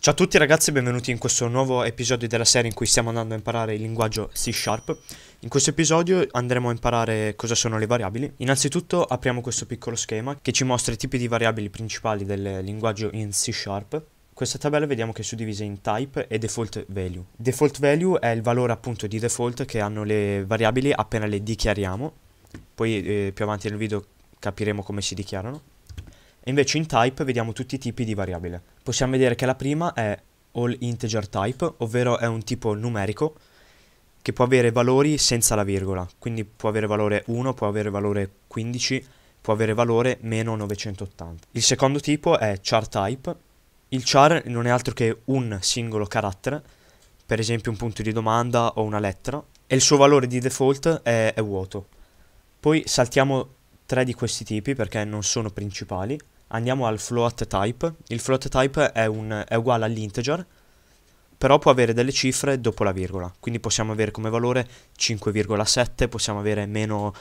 Ciao a tutti ragazzi e benvenuti in questo nuovo episodio della serie in cui stiamo andando a imparare il linguaggio C Sharp. In questo episodio andremo a imparare cosa sono le variabili. Innanzitutto apriamo questo piccolo schema che ci mostra i tipi di variabili principali del linguaggio in C Sharp. Questa tabella vediamo che è suddivisa in type e default value. Default value è il valore appunto di default che hanno le variabili appena le dichiariamo. Poi eh, più avanti nel video capiremo come si dichiarano. E invece in type vediamo tutti i tipi di variabile possiamo vedere che la prima è all integer type, ovvero è un tipo numerico che può avere valori senza la virgola, quindi può avere valore 1, può avere valore 15, può avere valore meno 980. Il secondo tipo è char type. Il char non è altro che un singolo carattere, per esempio un punto di domanda o una lettera, e il suo valore di default è, è vuoto. Poi saltiamo tre di questi tipi perché non sono principali andiamo al float type. Il float type è, un, è uguale all'integer, però può avere delle cifre dopo la virgola. Quindi possiamo avere come valore 5,7, possiamo avere meno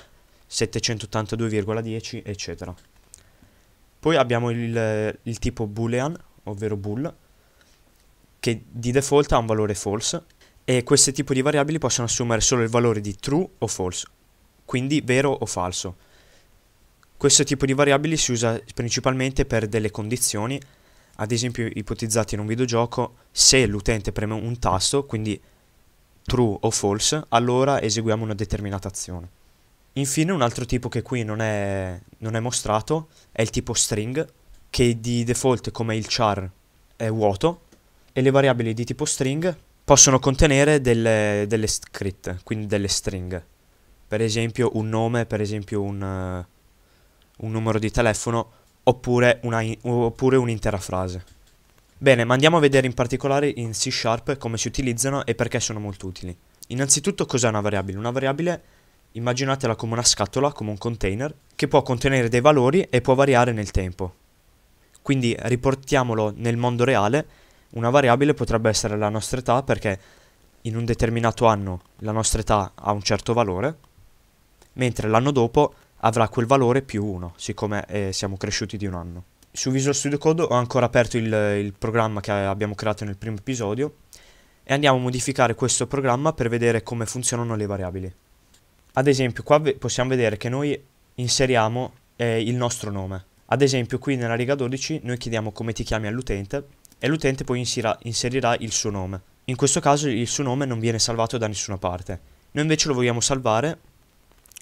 782,10, eccetera. Poi abbiamo il, il, tipo boolean, ovvero bool, che di default ha un valore false e questi tipi di variabili possono assumere solo il valore di true o false, quindi vero o falso. Questo tipo di variabili si usa principalmente per delle condizioni, ad esempio ipotizzate in un videogioco, se l'utente preme un tasto, quindi true o false, allora eseguiamo una determinata azione. Infine un altro tipo che qui non è, non è mostrato è il tipo string, che di default come il char è vuoto, e le variabili di tipo string possono contenere delle, delle script, quindi delle stringhe. Per esempio un nome, per esempio un un numero di telefono oppure, una, oppure un'intera frase. Bene, ma andiamo a vedere in particolare in C Sharp come si utilizzano e perché sono molto utili. Innanzitutto cos'è una variabile? Una variabile immaginatela come una scatola, come un container, che può contenere dei valori e può variare nel tempo. Quindi riportiamolo nel mondo reale, una variabile potrebbe essere la nostra età perché in un determinato anno la nostra età ha un certo valore, mentre l'anno dopo avrà quel valore più 1, siccome eh, siamo cresciuti di un anno. Su Visual Studio Code ho ancora aperto il, il programma che abbiamo creato nel primo episodio e andiamo a modificare questo programma per vedere come funzionano le variabili. Ad esempio qua ve possiamo vedere che noi inseriamo eh, il nostro nome. Ad esempio qui nella riga 12 noi chiediamo come ti chiami all'utente e l'utente poi insira, inserirà il suo nome. In questo caso il suo nome non viene salvato da nessuna parte. Noi invece lo vogliamo salvare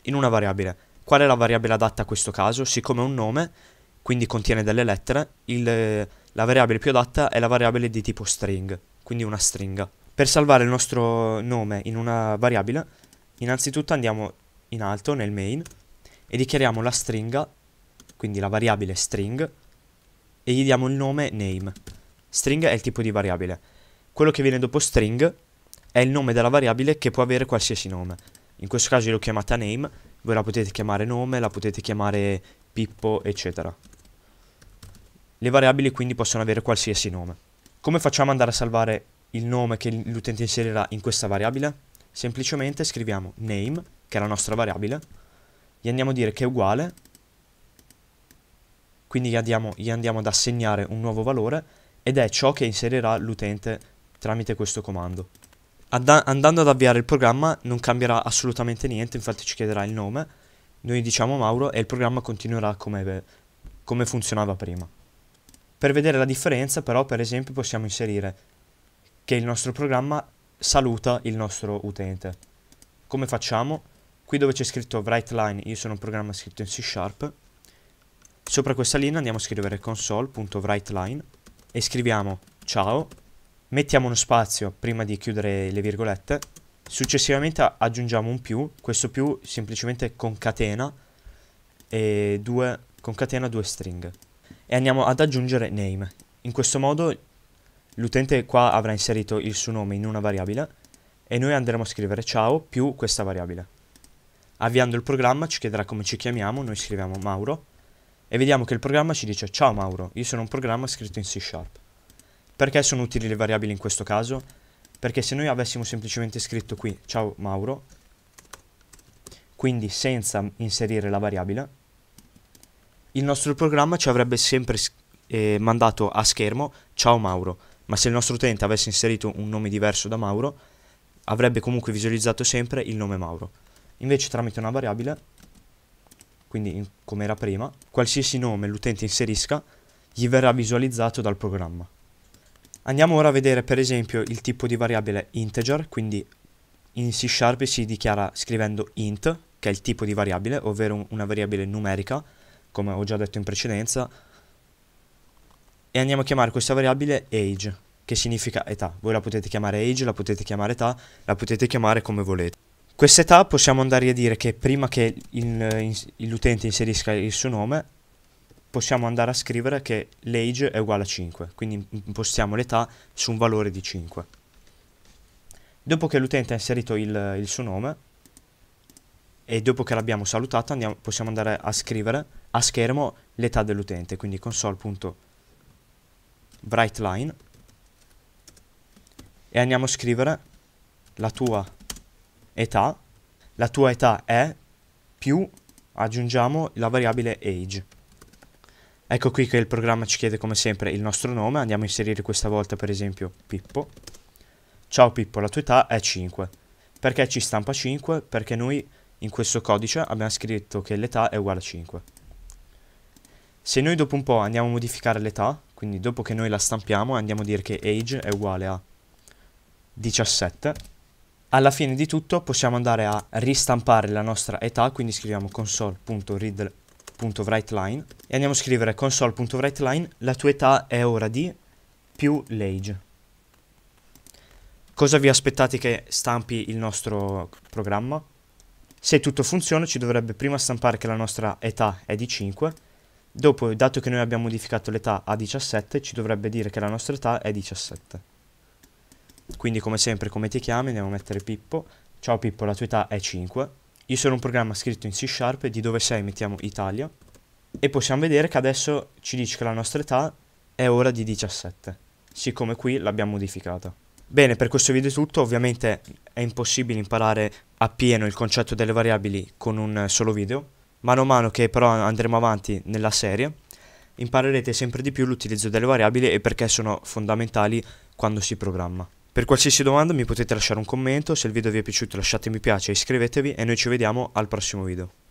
in una variabile. Qual è la variabile adatta a questo caso? Siccome è un nome, quindi contiene delle lettere, il, la variabile più adatta è la variabile di tipo string, quindi una stringa. Per salvare il nostro nome in una variabile, innanzitutto andiamo in alto nel main e dichiariamo la stringa, quindi la variabile string, e gli diamo il nome name. String è il tipo di variabile. Quello che viene dopo string è il nome della variabile che può avere qualsiasi nome in questo caso l'ho chiamata name, voi la potete chiamare nome, la potete chiamare Pippo, eccetera. Le variabili quindi possono avere qualsiasi nome. Come facciamo ad andare a salvare il nome che l'utente inserirà in questa variabile? Semplicemente scriviamo name, che è la nostra variabile, gli andiamo a dire che è uguale, quindi gli andiamo, gli andiamo ad assegnare un nuovo valore ed è ciò che inserirà l'utente tramite questo comando andando ad avviare il programma non cambierà assolutamente niente, infatti ci chiederà il nome, noi diciamo Mauro e il programma continuerà come, come funzionava prima. Per vedere la differenza però per esempio possiamo inserire che il nostro programma saluta il nostro utente. Come facciamo? Qui dove c'è scritto write line, io sono un programma scritto in C Sharp, sopra questa linea andiamo a scrivere console.writeLine e scriviamo ciao mettiamo uno spazio prima di chiudere le virgolette, successivamente aggiungiamo un più, questo più semplicemente concatena e due, concatena due stringhe e andiamo ad aggiungere name. In questo modo l'utente qua avrà inserito il suo nome in una variabile e noi andremo a scrivere ciao più questa variabile. Avviando il programma ci chiederà come ci chiamiamo, noi scriviamo Mauro e vediamo che il programma ci dice ciao Mauro, io sono un programma scritto in C Sharp. Perché sono utili le variabili in questo caso? Perché se noi avessimo semplicemente scritto qui ciao Mauro, quindi senza inserire la variabile, il nostro programma ci avrebbe sempre eh, mandato a schermo ciao Mauro, ma se il nostro utente avesse inserito un nome diverso da Mauro, avrebbe comunque visualizzato sempre il nome Mauro. Invece tramite una variabile, quindi come era prima, qualsiasi nome l'utente inserisca, gli verrà visualizzato dal programma. Andiamo ora a vedere per esempio il tipo di variabile integer, quindi in C Sharp si dichiara scrivendo int, che è il tipo di variabile, ovvero una variabile numerica, come ho già detto in precedenza, e andiamo a chiamare questa variabile age, che significa età. Voi la potete chiamare age, la potete chiamare età, la potete chiamare come volete. Quest'età possiamo andare a dire che prima che l'utente inserisca il suo nome, possiamo andare a scrivere che l'age è uguale a 5, quindi impostiamo l'età su un valore di 5. Dopo che l'utente ha inserito il, il, suo nome e dopo che l'abbiamo salutato andiamo, possiamo andare a scrivere a schermo l'età dell'utente, quindi console.writeLine e andiamo a scrivere la tua età, la tua età è più aggiungiamo la variabile age Ecco qui che il programma ci chiede come sempre il nostro nome, andiamo a inserire questa volta per esempio Pippo. Ciao Pippo, la tua età è 5. Perché ci stampa 5? Perché noi in questo codice abbiamo scritto che l'età è uguale a 5. Se noi dopo un po' andiamo a modificare l'età, quindi dopo che noi la stampiamo andiamo a dire che age è uguale a 17, alla fine di tutto possiamo andare a ristampare la nostra età, quindi scriviamo console.read console.writeLine e andiamo a scrivere console.writeLine la tua età è ora di più l'age. Cosa vi aspettate che stampi il nostro programma? Se tutto funziona ci dovrebbe prima stampare che la nostra età è di 5, dopo dato che noi abbiamo modificato l'età a 17 ci dovrebbe dire che la nostra età è 17. Quindi come sempre come ti chiami andiamo a mettere Pippo, ciao Pippo la tua età è 5, io sono un programma scritto in C Sharp di dove sei mettiamo Italia e possiamo vedere che adesso ci dice che la nostra età è ora di 17, siccome qui l'abbiamo modificata. Bene, per questo video è tutto, ovviamente è impossibile imparare appieno il concetto delle variabili con un solo video, mano a mano che però andremo avanti nella serie imparerete sempre di più l'utilizzo delle variabili e perché sono fondamentali quando si programma. Per qualsiasi domanda mi potete lasciare un commento, se il video vi è piaciuto lasciate mi piace, iscrivetevi e noi ci vediamo al prossimo video.